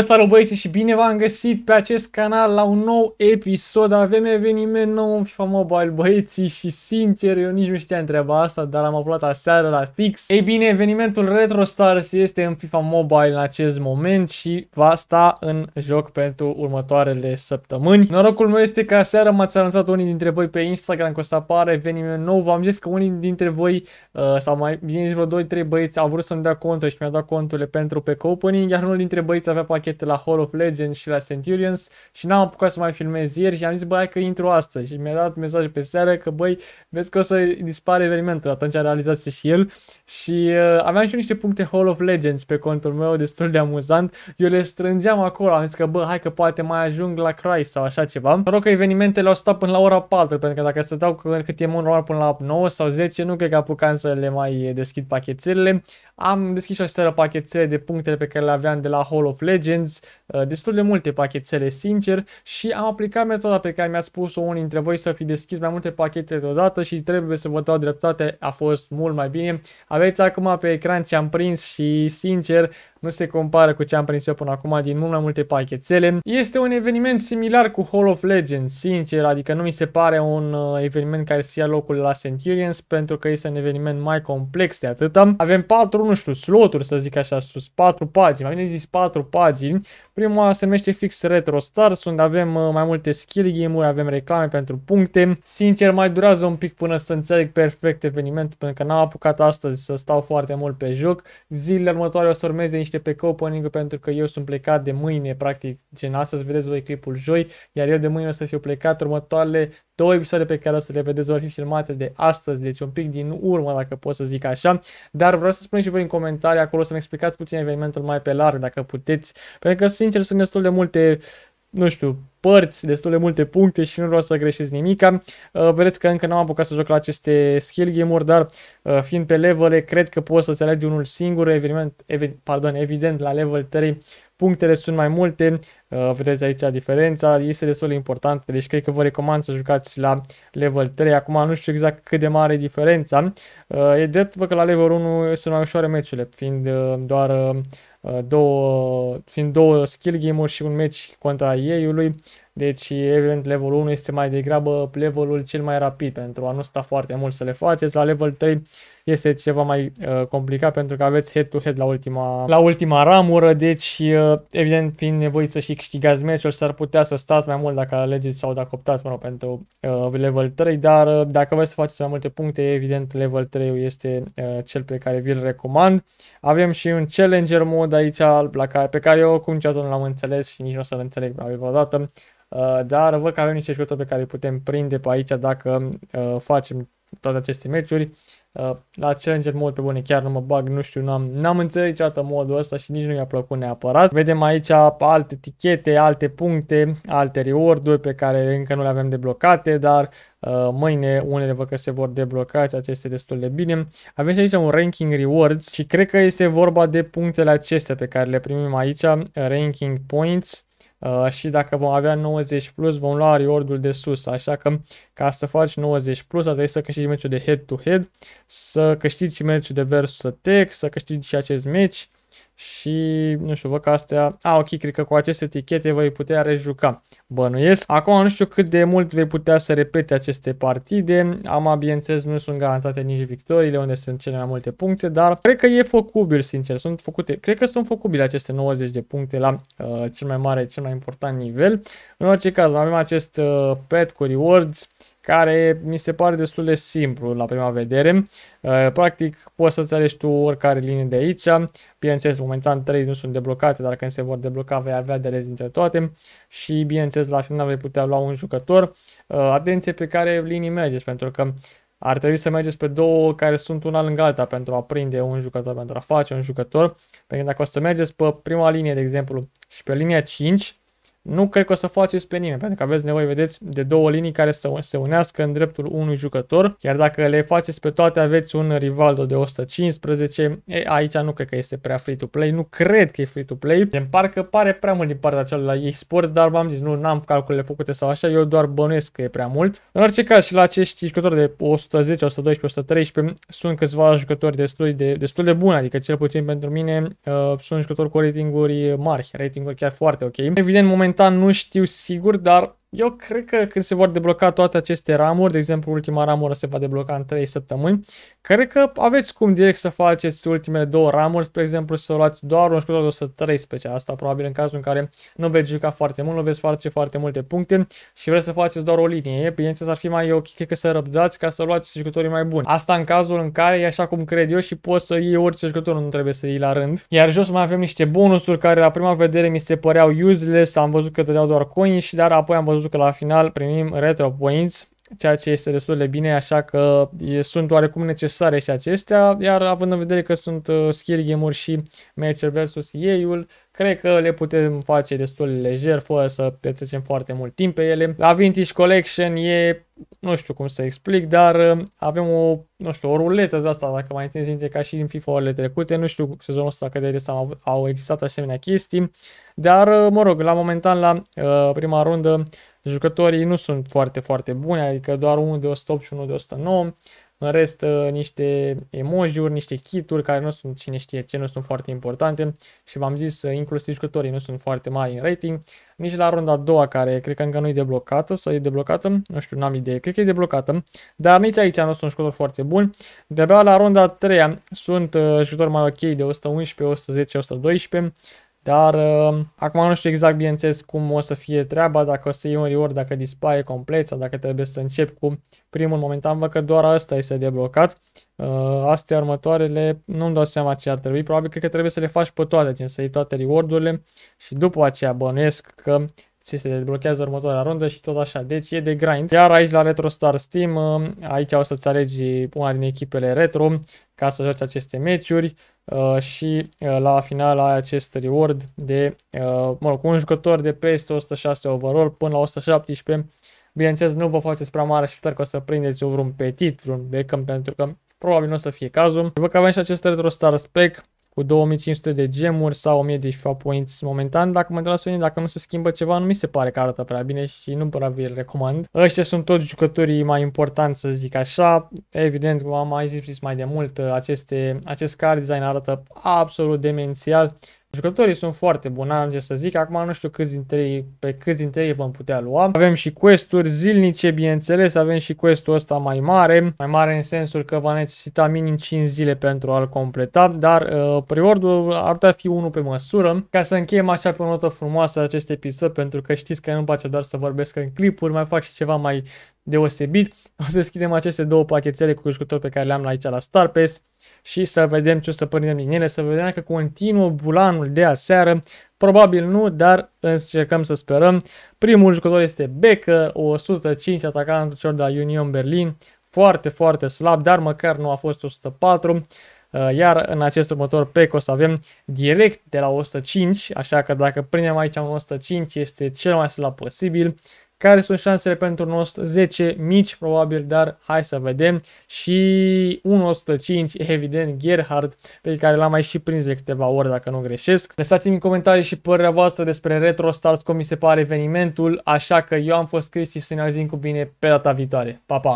Asta rău băieții și bine v-am găsit pe acest canal la un nou episod. Avem eveniment nou în FIFA Mobile băieții și sincer eu nici nu știam treaba asta, dar am aflat aseară la fix. Ei bine, evenimentul Retro Stars este în FIFA Mobile în acest moment și va sta în joc pentru următoarele săptămâni. Norocul meu este că aseară m-ați anunțat unii dintre voi pe Instagram că o să apară eveniment nou. V-am zis că unii dintre voi, uh, sau mai bine zis vreo 2-3 băieți, au vrut să-mi dea contul și mi-au dat conturile pentru pe opening, iar unul dintre băieți avea pachete la Hall of Legends și la Centurions și n-am apucat să mai filmez ieri și am zis, băi, că intru astăzi. Și mi-a dat mesaj pe seară că, băi, vezi că o să dispare evenimentul. Atunci a realizat și el și uh, aveam și niște puncte Hall of Legends pe contul meu, destul de amuzant. Eu le strângeam acolo, am zis că, bă, hai că poate mai ajung la Cry sau așa ceva. rog că evenimentele au stat până la ora 4, pentru că dacă stăteau cât e unor până la 9 sau 10, nu cred că apucam să le mai deschid pachetele. Am deschis și o seară pachetele de punctele pe care le aveam de la Hall of Legends agenți uh, destul de multe pachetele, sincer, și am aplicat metoda pe care mi-a spus-o unii dintre voi să fi deschis mai multe pachete deodată și trebuie să vă dau dreptate, a fost mult mai bine. Aveți acum pe ecran ce am prins și, sincer, nu se compară cu ce am prins eu până acum din mult mai multe pachetele. Este un eveniment similar cu Hall of Legends, sincer, adică nu mi se pare un uh, eveniment care să ia locul la Centurions pentru că este un eveniment mai complex de atâta. Avem patru, nu știu, sloturi să zic așa, sus, patru pagini, mai bine zis patru pagini Prima se numește fix Retro Stars, unde avem uh, mai multe skill game-uri, avem reclame pentru puncte. Sincer, mai durează un pic până să înțeleg perfect evenimentul, pentru că n-am apucat astăzi să stau foarte mult pe joc. Zilele următoare o să urmeze niște pe opening pentru că eu sunt plecat de mâine, practic, gen astăzi vedeți voi clipul joi, iar eu de mâine o să fiu plecat următoarele două episoade pe care o să le vedeți vor fi filmate de astăzi, deci un pic din urmă, dacă pot să zic așa, dar vreau să spun și voi în comentarii acolo să-mi explicați puțin evenimentul mai pe larg, dacă puteți, pentru că, sincer, sunt destul de multe nu știu, părți, destul de multe puncte și nu vreau să greșesc nimica. Uh, vedeți că încă n-am apucat să joc la aceste skill game-uri, dar uh, fiind pe levele, cred că poți să-ți alegi unul singur, eveniment, ev pardon, evident la level 3 punctele sunt mai multe, uh, vedeți aici diferența, este destul de important, deci cred că vă recomand să jucați la level 3, acum nu știu exact cât de mare e diferența, uh, e drept că la level 1 sunt mai ușoare meciurile, fiind uh, doar două, fiind două skill game-uri și un meci contra ei-ului, deci evident level 1 este mai degrabă levelul cel mai rapid pentru a nu sta foarte mult să le faceți, la level 3 este ceva mai uh, complicat pentru că aveți head-to-head la ultima, la ultima ramură, deci uh, evident fiind nevoit să și câștigați meciul, s-ar putea să stați mai mult dacă alegeți sau dacă optați mă rog, pentru uh, level 3, dar uh, dacă vreți să faceți mai multe puncte, evident level 3 este uh, cel pe care vi-l recomand. Avem și un challenger mod aici la care, pe care eu cum niciodată nu l-am înțeles și nici nu o să-l înțeleg vreodată. Uh, dar văd că avem niște jucători pe care îi putem prinde pe aici dacă uh, facem toate aceste meciuri. Uh, la Challenger mod pe bune chiar nu mă bag, nu știu, n-am, am înțeles niciodată modul ăsta și nici nu mi-a plăcut neapărat. Vedem aici alte tichete, alte puncte, alte reward-uri pe care încă nu le avem deblocate, dar uh, mâine unele văd că se vor debloca, ceea ce este destul de bine. Avem și aici un ranking rewards și cred că este vorba de punctele acestea pe care le primim aici, uh, ranking points Uh, și dacă vom avea 90 plus, vom lua reordul de sus. Așa că ca să faci 90 plus, ar trebui să câștigi meciul de head-to-head, -head, să câștigi și meciul de versus attack, să câștigi și acest meci și nu știu, vă că astea, a ok, cred că cu aceste etichete vei putea rejuca, bănuiesc. Acum nu știu cât de mult vei putea să repete aceste partide, am abiențez, nu sunt garantate nici victoriile unde sunt cele mai multe puncte, dar cred că e făcubil, sincer, sunt făcute, cred că sunt făcubile aceste 90 de puncte la uh, cel mai mare, cel mai important nivel. În orice caz, avem acest uh, pet cu rewards, care mi se pare destul de simplu la prima vedere. Uh, practic poți să alegi tu oricare linie de aici. Bineînțeles, momentan 3 nu sunt deblocate, dar când se vor debloca vei avea de ales dintre toate și bineînțeles la final vei putea lua un jucător. Uh, atenție pe care linii mergeți, pentru că ar trebui să mergeți pe două care sunt una lângă alta pentru a prinde un jucător, pentru a face un jucător. Pentru că dacă o să mergeți pe prima linie, de exemplu, și pe linia 5, nu cred că o să faceți pe nimeni, pentru că aveți nevoie, vedeți, de două linii care să se unească în dreptul unui jucător, iar dacă le faceți pe toate aveți un Rivaldo de 115, e, aici nu cred că este prea free-to-play, nu cred că e free-to-play, îmi parcă pare prea mult din partea cealaltă la ei sport, dar v-am zis, nu am calculele făcute sau așa, eu doar bănuiesc că e prea mult. În orice caz și la acești jucători de 110, 112, 113 sunt câțiva jucători destul de, destul de buni, adică cel puțin pentru mine uh, sunt jucători cu ratinguri mari, ratinguri chiar foarte ok. Evident, moment Momentan nu știu sigur, dar eu cred că când se vor debloca toate aceste ramuri, de exemplu ultima ramură se va debloca în 3 săptămâni, cred că aveți cum direct să faceți ultimele două ramuri, spre exemplu să luați doar un scutor de 113, asta probabil în cazul în care nu veți juca foarte mult, nu veți face foarte multe puncte și vreți să faceți doar o linie. Bineînțeles ar fi mai ok că să răbdați ca să luați jucătorii mai buni. Asta în cazul în care e așa cum cred eu și poți să iei orice jucător, nu trebuie să iei la rând. Iar jos mai avem niște bonusuri care la prima vedere mi se păreau useless, am văzut că dădeau doar coin și dar apoi am văzut văzut că la final primim retro points, ceea ce este destul de bine, așa că sunt oarecum necesare și acestea, iar având în vedere că sunt uh, skill game și matcher versus ei-ul, cred că le putem face destul de lejer, fără să petrecem foarte mult timp pe ele. La Vintage Collection e, nu știu cum să explic, dar uh, avem o, nu știu, o ruletă de asta, dacă mai țineți minte, ca și în FIFA-urile trecute, nu știu sezonul ăsta cât de des au, au existat asemenea chestii, dar, uh, mă rog, la momentan, la uh, prima rundă, Jucătorii nu sunt foarte, foarte buni, adică doar unul de 108 și unul de 109. În rest, ă, niște emoji-uri, niște kituri care nu sunt cine știe ce, nu sunt foarte importante și v-am zis, ă, inclusiv jucătorii nu sunt foarte mari în rating. Nici la runda a doua, care cred că încă nu e deblocată sau e deblocată, nu știu, n-am idee, cred că e deblocată, dar nici aici nu sunt jucători foarte buni. De-abia la runda a treia sunt ă, jucători mai ok de 111, 110, 112, dar uh, acum nu știu exact bineînțeles cum o să fie treaba, dacă o să iei un reward, dacă dispare complet sau dacă trebuie să încep cu primul momentan, văd că doar asta este deblocat. Uh, astea următoarele nu-mi dau seama ce ar trebui, probabil că trebuie să le faci pe toate, gen să iei toate reward-urile și după aceea bănuiesc că ți se deblochează următoarea rundă și tot așa. Deci e de grind. Iar aici la Retro Star Steam, um, aici o să-ți alegi una din echipele retro ca să joci aceste meciuri. Uh, și uh, la final ai acest reward de, uh, mă rog, un jucător de peste 106 overall până la 117. Bineînțeles, nu vă faceți prea mare așteptări că o să prindeți vreun petit, vreun Beckham, pentru că probabil nu o să fie cazul. Vă că avem și acest Retro Star Spec, cu 2500 de gemuri sau 1000 de FIFA points momentan. Dacă mă întrebați pe dacă nu se schimbă ceva, nu mi se pare că arată prea bine și nu prea vi recomand. Ăștia sunt toți jucătorii mai importanți, să zic așa. Evident, am mai zis mai de mult, aceste, acest card design arată absolut demențial. Jucătorii sunt foarte buni, am ce să zic, acum nu știu câți dintre ei, pe câți dintre ei vom putea lua. Avem și questuri zilnice, bineînțeles, avem și questul ăsta mai mare, mai mare în sensul că va necesita minim 5 zile pentru a-l completa, dar uh, preordul ar putea fi unul pe măsură. Ca să încheiem așa pe o notă frumoasă acest episod, pentru că știți că nu-mi place doar să vorbesc în clipuri, mai fac și ceva mai deosebit. O să deschidem aceste două pachetele cu cuscutori pe care le-am aici la Starpes și să vedem ce o să prindem din ele, să vedem că continuă bulanul de aseară. Probabil nu, dar încercăm să sperăm. Primul jucător este Becker, 105 atacantul celor de la Union Berlin, foarte, foarte slab, dar măcar nu a fost 104. Uh, iar în acest următor pec o să avem direct de la 105, așa că dacă prindem aici un 105 este cel mai slab posibil. Care sunt șansele pentru un 110? Mici probabil, dar hai să vedem. Și un 105, evident, Gerhard, pe care l-am mai și prins de câteva ori, dacă nu greșesc. Lăsați-mi în comentarii și părerea voastră despre Retro Stars, cum mi se pare evenimentul, așa că eu am fost Cristi să ne auzim cu bine pe data viitoare. Pa, pa!